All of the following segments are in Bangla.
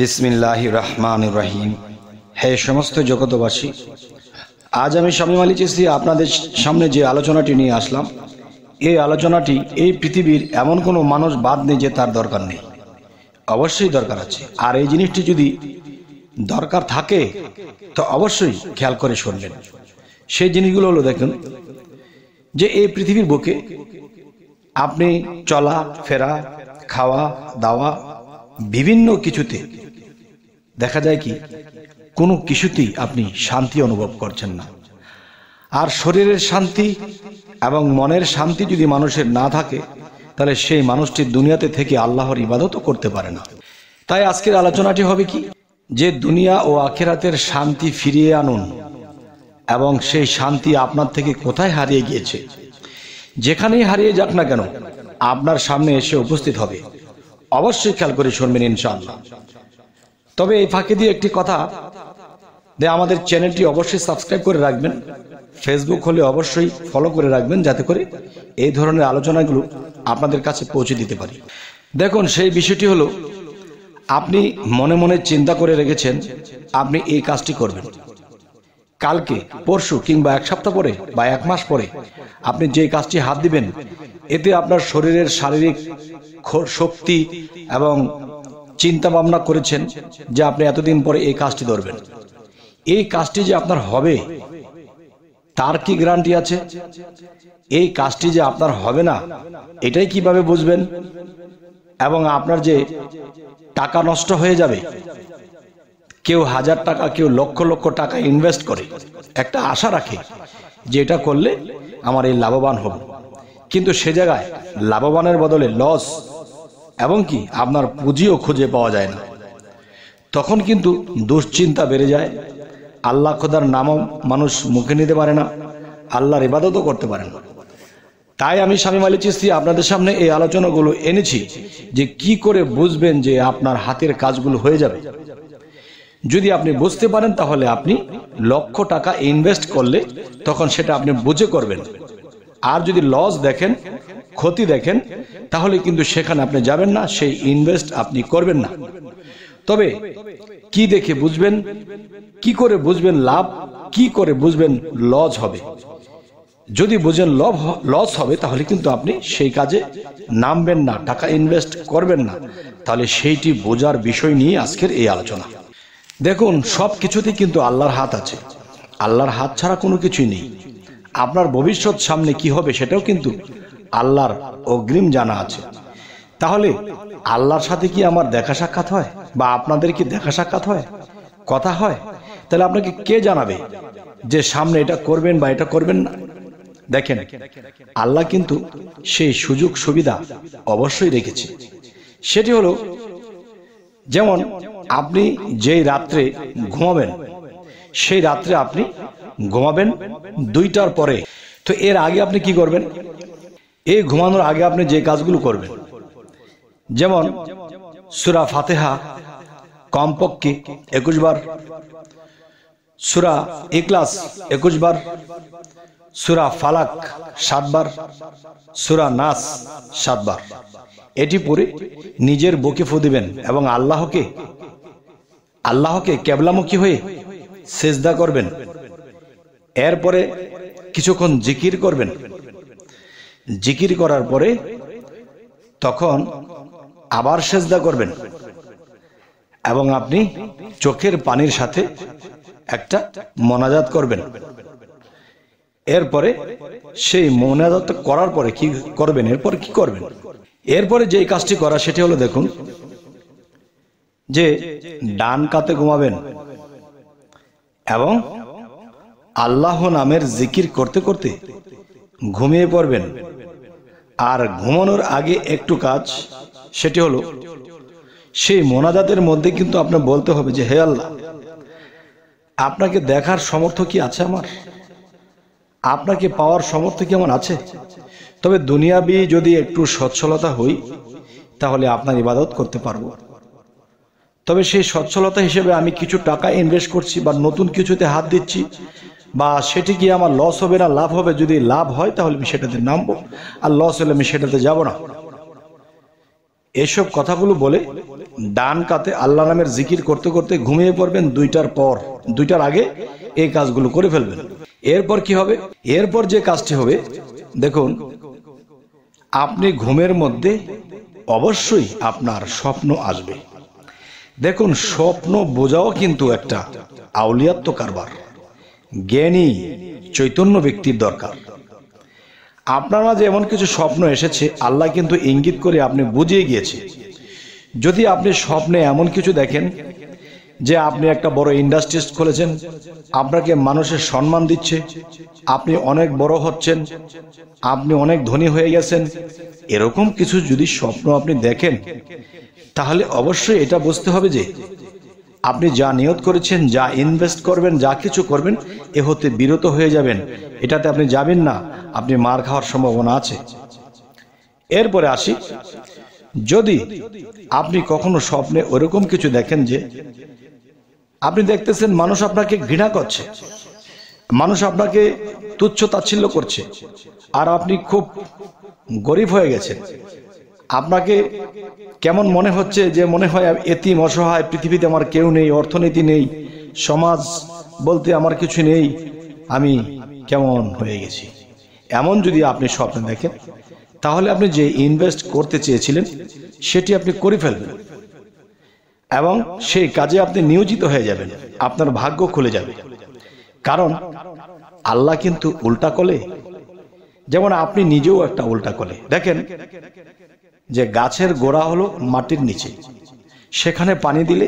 বিসমিল্লাহ রহমান রহিম হে সমস্ত জগতবাসী আজ আমি স্বামী মালিক চিস্তি আপনাদের সামনে যে আলোচনাটি নিয়ে আসলাম এই আলোচনাটি এই পৃথিবীর এমন কোনো মানুষ বাদ নেই যে তার দরকার নেই অবশ্যই দরকার আছে আর এই জিনিসটি যদি দরকার থাকে তো অবশ্যই খেয়াল করে শুনবেন সেই জিনিসগুলো হলো দেখুন যে এই পৃথিবীর বুকে আপনি চলা ফেরা খাওয়া দাওয়া বিভিন্ন কিছুতে দেখা যায় কি কোনো কিছুতেই আপনি শান্তি অনুভব করছেন না আর শরীরের শান্তি এবং মনের শান্তি যদি মানুষের না থাকে তাহলে সেই মানুষটি দুনিয়াতে থেকে আল্লাহর ইবাদতও করতে পারে না তাই আজকের আলোচনাটি হবে কি যে দুনিয়া ও আখেরাতের শান্তি ফিরিয়ে আনুন এবং সেই শান্তি আপনার থেকে কোথায় হারিয়ে গিয়েছে যেখানেই হারিয়ে যাক না কেন আপনার সামনে এসে উপস্থিত হবে অবশ্যই খেয়াল করে শুনবেন ইনশাল্লাহ তবে এই ফাঁকে দিয়ে একটি কথা যে আমাদের চ্যানেলটি অবশ্যই সাবস্ক্রাইব করে রাখবেন ফেসবুক হলে অবশ্যই ফলো করে রাখবেন যাতে করে এই ধরনের আলোচনাগুলো আপনাদের কাছে পৌঁছে দিতে পারি দেখুন সেই বিষয়টি হলো আপনি মনে মনে চিন্তা করে রেখেছেন আপনি এই কাজটি করবেন কালকে পরশু কিংবা এক সপ্তাহ পরে বা এক মাস পরে আপনি যে কাজটি হাত দিবেন এতে আপনার শরীরের শারীরিক শক্তি এবং চিন্তা ভাবনা করেছেন যে আপনি এতদিন পরে এই কাজটি ধরবেন এই কাজটি যে আপনার হবে তার কি গ্যারান্টি আছে এই কাজটি যে আপনার হবে না এটাই কিভাবে বুঝবেন এবং আপনার যে টাকা নষ্ট হয়ে যাবে কেউ হাজার টাকা কেউ লক্ষ লক্ষ টাকা ইনভেস্ট করে একটা আশা রাখে যে এটা করলে আমার এই লাভবান হবে কিন্তু সে জায়গায় লাভবানের বদলে লস এবং কি আপনার পুঁজিও খুঁজে পাওয়া যায় না তখন কিন্তু দুশ্চিন্তা বেড়ে যায় আল্লাহ খোদার নামও মানুষ মুখে নিতে পারে না আল্লাহর ইবাদতও করতে পারে না তাই আমি স্বামী মালিক চিস্তি আপনাদের সামনে এই আলোচনাগুলো এনেছি যে কি করে বুঝবেন যে আপনার হাতের কাজগুলো হয়ে যাবে যদি আপনি বুঝতে পারেন তাহলে আপনি লক্ষ টাকা ইনভেস্ট করলে তখন সেটা আপনি বুঝে করবেন আর যদি লস দেখেন ক্ষতি দেখেন তাহলে কিন্তু সেখানে আপনি যাবেন না সেই ইনভেস্ট আপনি করবেন না তবে কি দেখে বুঝবেন কি করে বুঝবেন লাভ কি করে বুঝবেন লস হবে যদি বুঝেন লভ লস হবে তাহলে কিন্তু আপনি সেই কাজে নামবেন না টাকা ইনভেস্ট করবেন না তাহলে সেইটি বোঝার বিষয় নিয়ে আজকের এই আলোচনা দেখুন সব কিছুতেই কিন্তু আল্লাহর হাত আছে আল্লাহর হাত ছাড়া কোনো কিছুই নেই আপনার ভবিষ্যৎ সামনে কি হবে সেটাও কিন্তু আল্লাহর অগ্রিম জানা আছে তাহলে আল্লাহর সাথে কি আমার দেখা সাক্ষাৎ হয় বা আপনাদের কি দেখা সাক্ষাৎ হয় কথা হয় তাহলে আপনাকে কে জানাবে যে সামনে এটা করবেন বা এটা করবেন না দেখেন আল্লাহ কিন্তু সেই সুযোগ সুবিধা অবশ্যই রেখেছে সেটি হলো যেমন আপনি যেই রাত্রে ঘুমাবেন সেই রাত্রে আপনি ঘুমাবেন দুইটার পরে তো এর আগে আপনি কি করবেন এই ঘুমানোর আগে আপনি যে কাজগুলো করবেন যেমন সুরা ফাতেহা কমপক্ষে একুশ বার সুরা ইকলাস একুশ বার সুরা ফালাক সাতবার সুরা নাস সাতবার এটি পরে নিজের বকে ফু দিবেন এবং আল্লাহকে আল্লাহকে কেবলামুখী হয়ে সেজদা করবেন এরপরে কিছুক্ষণ জিকির করবেন জিকির করার পরে তখন আবার সেজদা করবেন এবং আপনি চোখের পানির সাথে একটা মোনাজাত করবেন এরপরে সেই মনাজাত করার পরে কি করবেন এরপর কি করবেন এরপরে যে কাজটি করা সেটি হলো দেখুন যে ডান কাতে ঘুমাবেন এবং আল্লাহ নামের জিকির করতে করতে ঘুমিয়ে পড়বেন আর ঘুমানোর আগে একটু কাজ সেটি হলো সেই মোনাজাতের মধ্যে কিন্তু আপনি বলতে হবে যে হে আল্লাহ আপনাকে দেখার সমর্থ কি আছে আমার আপনাকে পাওয়ার সমর্থ কি আমার আছে তবে দুনিয়াবি যদি একটু সচ্ছলতা হই তাহলে আপনার ইবাদত করতে পারবো তবে সেই সচ্ছলতা হিসেবে আমি কিছু টাকা ইনভেস্ট করছি বা নতুন কিছুতে হাত দিচ্ছি বা সেটি কি আমার লস হবে না লাভ হবে যদি লাভ হয় তাহলে আমি সেটাতে নামবো আর লস হলে আমি সেটাতে যাব না এসব কথাগুলো বলে ডান কাতে আল্লাহ নামের জিকির করতে করতে ঘুমিয়ে পড়বেন দুইটার পর দুইটার আগে এই কাজগুলো করে ফেলবেন এরপর কি হবে এরপর যে কাজটি হবে দেখুন আপনি ঘুমের মধ্যে অবশ্যই আপনার স্বপ্ন আসবে দেখুন স্বপ্ন বোঝাও কিন্তু একটা আউলিয়াত্ম কারবার জ্ঞানী চৈতন্য ব্যক্তির দরকার আপনার মাঝে এমন কিছু স্বপ্ন এসেছে আল্লাহ কিন্তু ইঙ্গিত করে আপনি বুঝিয়ে গিয়েছে যদি আপনি স্বপ্নে এমন কিছু দেখেন যে আপনি একটা বড় ইন্ডাস্ট্রি খুলেছেন আপনাকে মানুষের সম্মান দিচ্ছে আপনি অনেক বড় হচ্ছেন আপনি অনেক ধনী হয়ে গেছেন এরকম কিছু যদি স্বপ্ন আপনি দেখেন তাহলে অবশ্যই এটা বুঝতে হবে যে আপনি যা নিয়ত করেছেন যা ইনভেস্ট করবেন যা কিছু করবেন এ হতে বিরত হয়ে যাবেন এটাতে আপনি যাবেন না আপনি মার খাওয়ার সম্ভাবনা আছে এরপরে আসি যদি আপনি কখনো স্বপ্নে ওরকম কিছু দেখেন যে আপনি দেখতেছেন মানুষ আপনাকে ঘৃণা করছে মানুষ আপনাকে তুচ্ছ তাচ্ছিল্য করছে আর আপনি খুব গরিব হয়ে গেছেন আপনাকে কেমন মনে হচ্ছে যে মনে হয় এতিম অসহায় পৃথিবীতে আমার কেউ নেই অর্থনীতি নেই সমাজ বলতে আমার কিছু নেই আমি কেমন হয়ে গেছি এমন যদি আপনি স্বপ্ন দেখেন তাহলে আপনি যে ইনভেস্ট করতে চেয়েছিলেন সেটি আপনি করে ফেলবেন এবং সেই কাজে আপনি নিয়োজিত হয়ে যাবেন আপনার ভাগ্য খুলে যাবে কারণ আল্লাহ কিন্তু উল্টা কলে যেমন আপনি নিজেও একটা উল্টা কলে দেখেন যে গাছের গোড়া হলো মাটির নিচে সেখানে পানি দিলে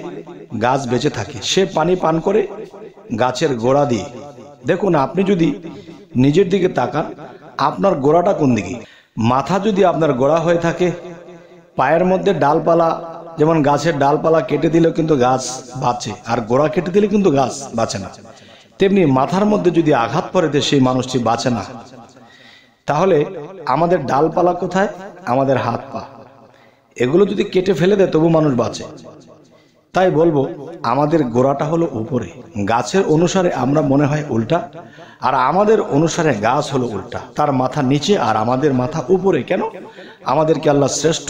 গাছ বেঁচে থাকে সে পানি পান করে গাছের গোড়া দিয়ে দেখুন আপনি যদি নিজের দিকে তাকান আপনার গোড়াটা কোন দিকে মাথা যদি আপনার গোড়া হয়ে থাকে পায়ের মধ্যে ডালপালা যেমন গাছের ডালপালা কেটে দিলেও কিন্তু গাছ বাঁচে আর গোড়া কেটে দিলে কিন্তু গাছ বাঁচে না তেমনি মাথার মধ্যে যদি আঘাত পড়ে সেই মানুষটি বাঁচে না তাহলে আমাদের ডালপালা কোথায় আমাদের হাত পা এগুলো যদি কেটে ফেলে দেয় তবু মানুষ বাঁচে তাই বলবো আমাদের গোড়াটা হলো উপরে গাছের অনুসারে আমরা মনে হয় উল্টা আর আমাদের অনুসারে গাছ হলো উল্টা তার মাথা নিচে আর আমাদের মাথা উপরে কেন আমাদেরকে আল্লাহ শ্রেষ্ঠ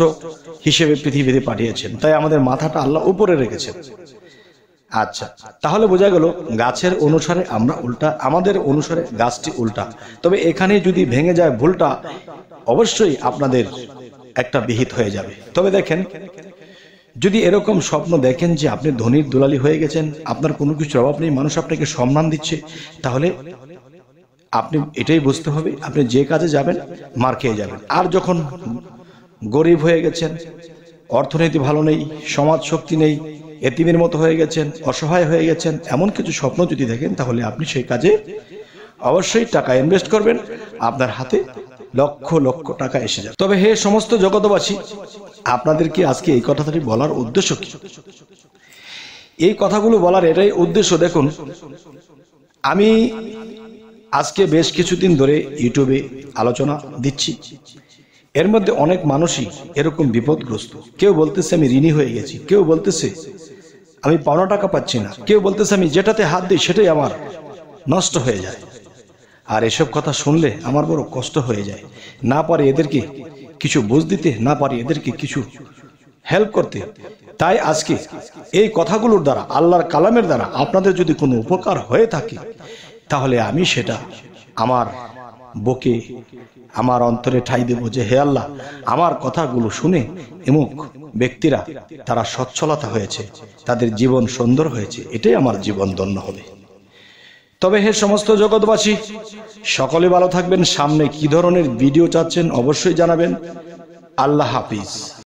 হিসেবে পৃথিবীতে পাঠিয়েছেন তাই আমাদের মাথাটা আল্লাহ উপরে রেখেছেন আচ্ছা তাহলে বোঝা গেল গাছের অনুসারে আমরা উল্টা আমাদের অনুসারে গাছটি উল্টা তবে এখানে যদি ভেঙে যায় ভুলটা অবশ্যই আপনাদের একটা বিহিত হয়ে যাবে তবে দেখেন যদি এরকম স্বপ্ন দেখেন যে আপনি ধনির দুলালি হয়ে গেছেন আপনার কোনো কিছুর অভাব নেই মানুষ আপনাকে সম্মান দিচ্ছে তাহলে আপনি এটাই বুঝতে হবে আপনি যে কাজে যাবেন মার খেয়ে যাবেন আর যখন গরিব হয়ে গেছেন অর্থনীতি ভালো নেই সমাজ শক্তি নেই এতিমের মতো হয়ে গেছেন অসহায় হয়ে গেছেন এমন কিছু স্বপ্ন যদি দেখেন তাহলে আপনি সেই কাজে অবশ্যই টাকা ইনভেস্ট করবেন আপনার হাতে লক্ষ লক্ষ টাকা এসে যাবে তবে হে সমস্ত জগতবাসী আপনাদেরকে আজকে এই কথাটি বলার উদ্দেশ্য কি এই কথাগুলো বলার এটাই উদ্দেশ্য দেখুন আমি আজকে বেশ কিছুদিন ধরে ইউটিউবে আলোচনা দিচ্ছি এর মধ্যে অনেক মানুষই এরকম বিপদগ্রস্ত কেউ বলতেছে আমি ঋণী হয়ে গেছি কেউ বলতেছে আমি পাওনা টাকা পাচ্ছি না কেউ বলতেছে আমি যেটাতে হাত দিই সেটাই আমার নষ্ট হয়ে যায় আর এসব কথা শুনলে আমার বড় কষ্ট হয়ে যায় না পারি এদেরকে কিছু বুঝ দিতে না পারি এদেরকে কিছু হেল্প করতে তাই আজকে এই কথাগুলোর দ্বারা আল্লাহর কালামের দ্বারা আপনাদের যদি কোনো উপকার হয়ে থাকে তাহলে আমি সেটা আমার বকে আমার অন্তরে ঠাই দেব যে হে আল্লাহ আমার কথাগুলো শুনে এমুক ব্যক্তিরা তারা সচ্ছলতা হয়েছে তাদের জীবন সুন্দর হয়েছে এটাই আমার জীবন ধন্য হবে তবে হে সমস্ত জগৎবাসী সকলে ভালো থাকবেন সামনে কি ধরনের ভিডিও চাচ্ছেন অবশ্যই জানাবেন আল্লাহ হাফিজ